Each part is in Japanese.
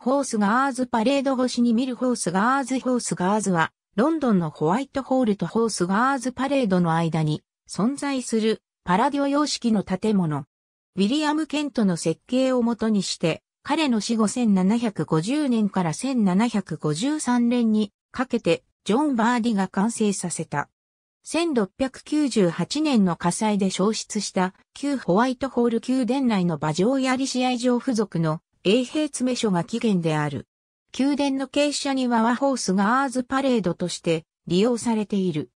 ホースガーズパレード越しに見るホースガーズホースガーズは、ロンドンのホワイトホールとホースガーズパレードの間に存在するパラディオ様式の建物。ウィリアム・ケントの設計をもとにして、彼の死後1750年から1753年にかけてジョン・バーディが完成させた。1698年の火災で消失した旧ホワイトホール宮殿内の馬上やリシア以上付属の衛兵詰所が起源である。宮殿の傾斜にはワホースガーズパレードとして利用されている。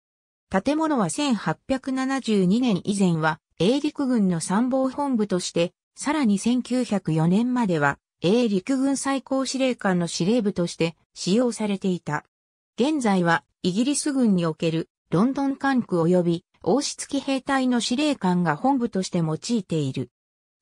建物は1872年以前は英陸軍の参謀本部として、さらに1904年までは英陸軍最高司令官の司令部として使用されていた。現在はイギリス軍におけるロンドン管区及び王室騎兵隊の司令官が本部として用いている。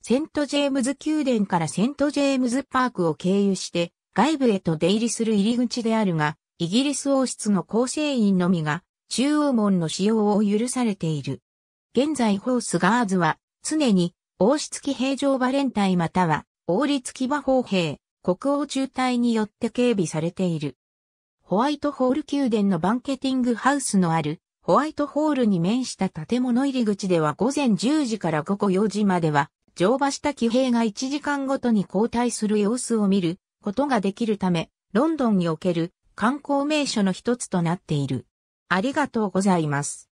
セントジェームズ宮殿からセントジェームズパークを経由して外部へと出入りする入り口であるが、イギリス王室の構成員のみが中央門の使用を許されている。現在ホースガーズは常に王室機兵場バレンタイまたは王立騎馬砲兵、国王中隊によって警備されている。ホワイトホール宮殿のバンケティングハウスのあるホワイトホールに面した建物入り口では午前10時から午後4時までは乗馬した騎兵が1時間ごとに交代する様子を見ることができるため、ロンドンにおける観光名所の一つとなっている。ありがとうございます。